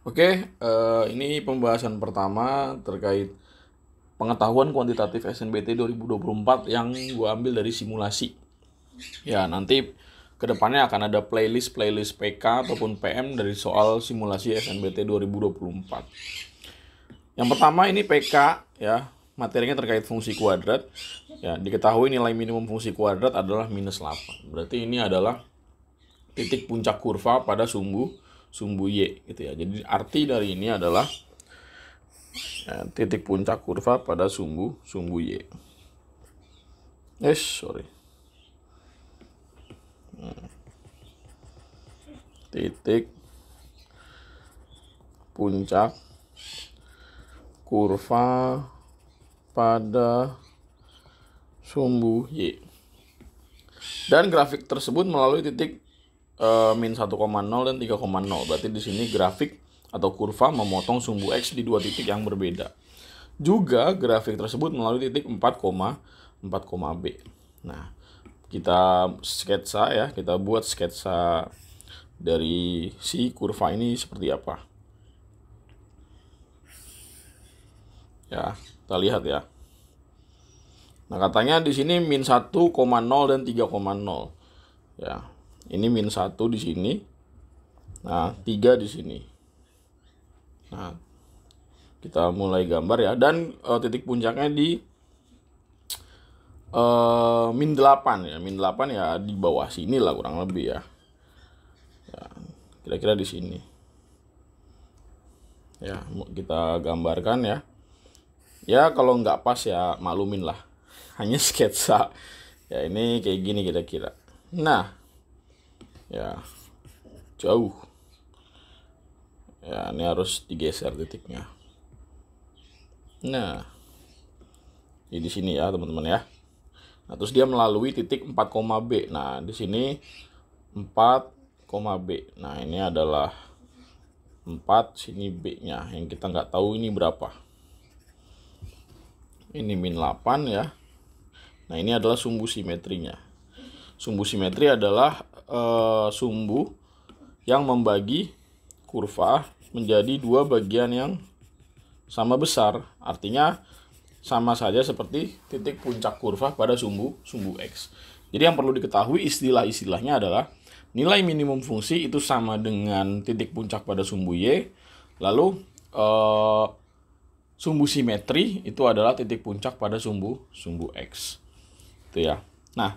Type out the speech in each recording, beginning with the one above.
Oke, uh, ini pembahasan pertama terkait pengetahuan kuantitatif SNBT 2024 yang gue ambil dari simulasi. Ya, nanti kedepannya akan ada playlist-playlist PK ataupun PM dari soal simulasi SNBT 2024. Yang pertama ini PK, ya, materinya terkait fungsi kuadrat. Ya, diketahui nilai minimum fungsi kuadrat adalah minus 8. Berarti ini adalah titik puncak kurva pada sumbu sumbu Y gitu ya. Jadi arti dari ini adalah ya, titik puncak kurva pada sumbu sumbu Y. Eh, sorry. Hmm. Titik puncak kurva pada sumbu Y. Dan grafik tersebut melalui titik Eh, min 1,0 dan 3,0. Berarti di sini grafik atau kurva memotong sumbu X di dua titik yang berbeda. Juga grafik tersebut melalui titik 4, b Nah, kita sketsa ya, kita buat sketsa dari si kurva ini seperti apa. Ya, kita lihat ya. Nah, katanya di sini min 1,0 dan 3,0. Ya, ini min 1 di sini. Nah, 3 di sini. Nah, kita mulai gambar ya. Dan uh, titik puncaknya di uh, min 8 ya. Min 8 ya di bawah sini lah kurang lebih ya. ya kira-kira ya, di sini. Ya, kita gambarkan ya. Ya, kalau nggak pas ya maklumin lah. Hanya sketsa. Ya, ini kayak gini kira-kira. Nah, ya jauh ya ini harus digeser titiknya nah ini di sini ya teman-teman ya nah terus dia melalui titik 4, B nah di sini 4, B nah ini adalah 4 sini B nya yang kita nggak tahu ini berapa ini min 8 ya nah ini adalah sumbu simetrinya Sumbu simetri adalah e, sumbu yang membagi kurva menjadi dua bagian yang sama besar. Artinya sama saja seperti titik puncak kurva pada sumbu sumbu X. Jadi yang perlu diketahui istilah-istilahnya adalah nilai minimum fungsi itu sama dengan titik puncak pada sumbu Y. Lalu e, sumbu simetri itu adalah titik puncak pada sumbu sumbu X. Itu ya. Nah,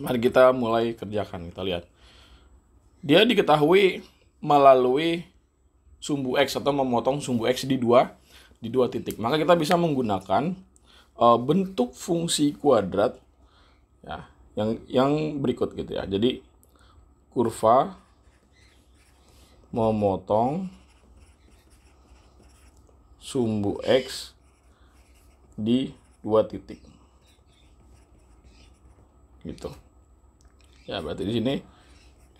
Mari kita mulai kerjakan, kita lihat. Dia diketahui melalui sumbu X atau memotong sumbu X di dua di dua titik. Maka kita bisa menggunakan uh, bentuk fungsi kuadrat ya, yang yang berikut gitu ya. Jadi kurva memotong sumbu X di dua titik. Gitu ya berarti di sini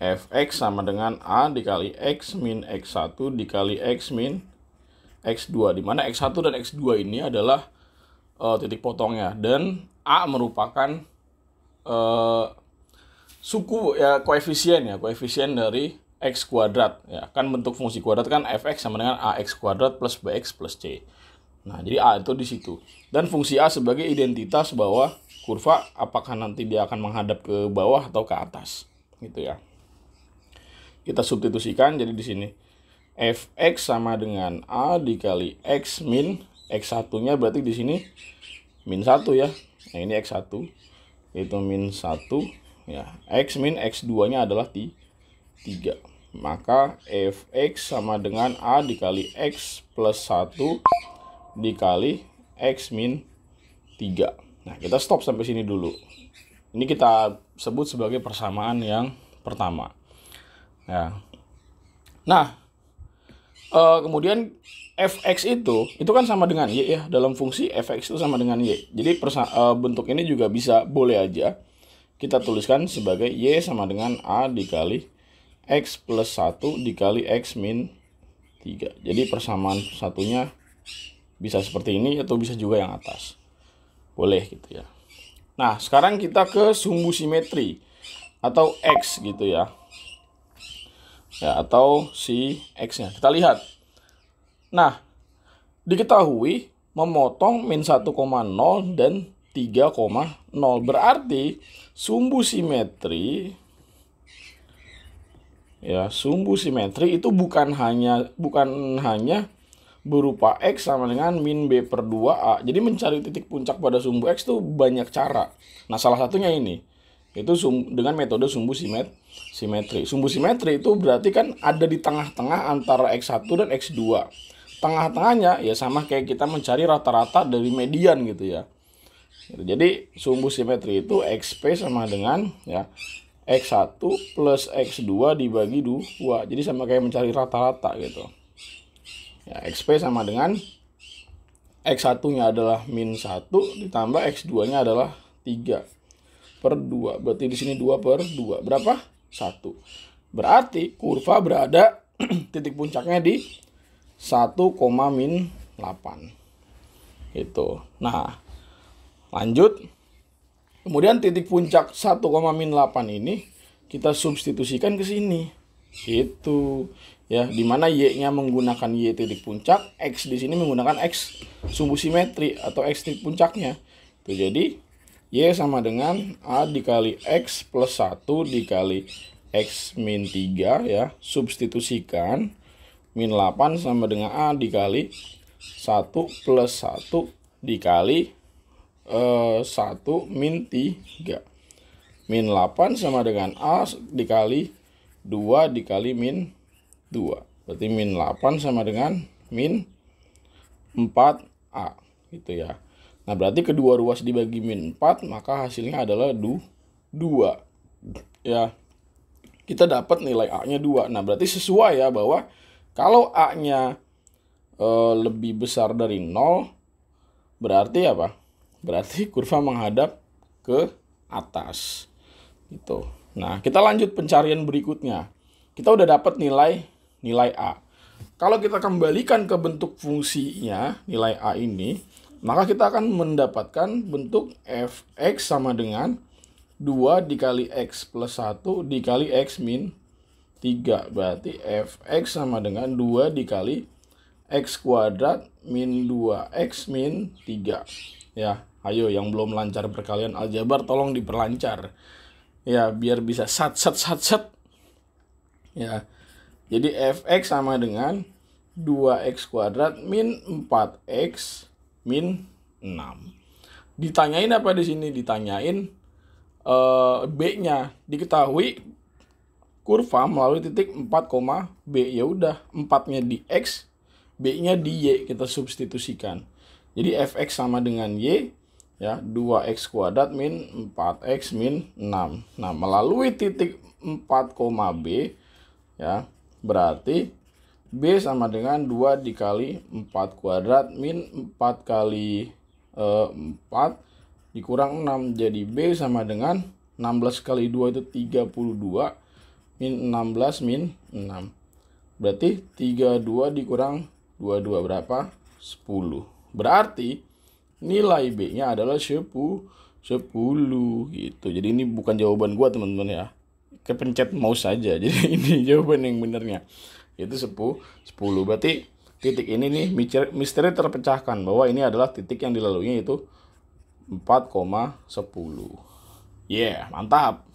fx sama dengan a dikali x min x1 dikali x min x2 dimana x1 dan x2 ini adalah uh, titik potongnya dan a merupakan uh, suku ya koefisien ya koefisien dari x kuadrat ya kan bentuk fungsi kuadrat kan fx sama dengan ax kuadrat plus bx plus c nah jadi a itu di situ dan fungsi a sebagai identitas bahwa kurva apakah nanti dia akan menghadap ke bawah atau ke atas gitu ya kita substitusikan jadi di sini fx sama dengan a dikali x min x satunya berarti di sini min satu ya nah ini x 1 itu min satu ya x min x 2 nya adalah t tiga maka fx sama dengan a dikali x plus satu dikali x min 3 Nah, kita stop sampai sini dulu. Ini kita sebut sebagai persamaan yang pertama. Ya. Nah, Uh, kemudian fx itu itu kan sama dengan y ya dalam fungsi fx itu sama dengan y. Jadi persa uh, bentuk ini juga bisa boleh aja kita tuliskan sebagai y sama dengan a dikali x plus 1 dikali x min 3. Jadi persamaan satunya bisa seperti ini atau bisa juga yang atas boleh gitu ya nah sekarang kita ke sumbu simetri atau X gitu ya ya atau si X nya kita lihat nah diketahui memotong min 1,0 dan 3,0 berarti sumbu simetri ya sumbu simetri itu bukan hanya bukan hanya berupa X sama dengan min B per 2A. Jadi mencari titik puncak pada sumbu X itu banyak cara. Nah, salah satunya ini. Itu dengan metode sumbu simet, simetri. Sumbu simetri itu berarti kan ada di tengah-tengah antara X1 dan X2. Tengah-tengahnya ya sama kayak kita mencari rata-rata dari median gitu ya. Jadi sumbu simetri itu XP sama dengan ya X1 plus X2 dibagi 2. Jadi sama kayak mencari rata-rata gitu ya, XP sama dengan X1 nya adalah min 1 ditambah X2 nya adalah 3 per 2 berarti di sini 2 per 2 berapa? 1 berarti kurva berada titik puncaknya di 1, min 8 gitu nah lanjut kemudian titik puncak 1, min 8 ini kita substitusikan ke sini itu ya di mana y-nya menggunakan y titik puncak, x di sini menggunakan x sumbu simetri atau x titik puncaknya. itu jadi y sama dengan a dikali x plus 1 dikali x min 3 ya, substitusikan min 8 sama dengan a dikali 1 plus 1 dikali eh, 1 min 3 min 8 sama dengan A dikali 2 dikali min 2 berarti min 8 sama dengan min 4A gitu ya Nah berarti kedua ruas dibagi min 4 maka hasilnya adalah 2 ya kita dapat nilai A nya 2 Nah berarti sesuai ya bahwa kalau A nya e, lebih besar dari 0 berarti apa? Berarti kurva menghadap ke atas gitu. Nah kita lanjut pencarian berikutnya kita udah dapat nilai nilai A. Kalau kita kembalikan ke bentuk fungsinya, nilai A ini, maka kita akan mendapatkan bentuk fx sama dengan 2 dikali x plus 1 dikali x min 3. Berarti fx sama dengan 2 dikali x kuadrat min 2x min 3. Ya, ayo yang belum lancar perkalian aljabar tolong diperlancar. Ya, biar bisa sat sat sat sat. Ya, jadi fx sama dengan 2x kuadrat min 4x min 6. Ditanyain apa di sini? Ditanyain uh, B-nya. Diketahui kurva melalui titik 4, B. Ya udah, 4-nya di X, B-nya di Y. Kita substitusikan. Jadi fx sama dengan Y, ya 2x kuadrat min 4x min 6. Nah, melalui titik 4, B ya Berarti B sama dengan 2 dikali 4 kuadrat min 4 kali e, eh, 4 dikurang 6. Jadi B sama dengan 16 kali 2 itu 32 min 16 min 6. Berarti 32 dikurang 22 berapa? 10. Berarti nilai B-nya adalah 10. 10 gitu. Jadi ini bukan jawaban gua teman-teman ya kepencet mouse saja jadi ini jawaban yang benernya itu 10 10 berarti titik ini nih misteri terpecahkan bahwa ini adalah titik yang dilalui itu 4,10 yeah mantap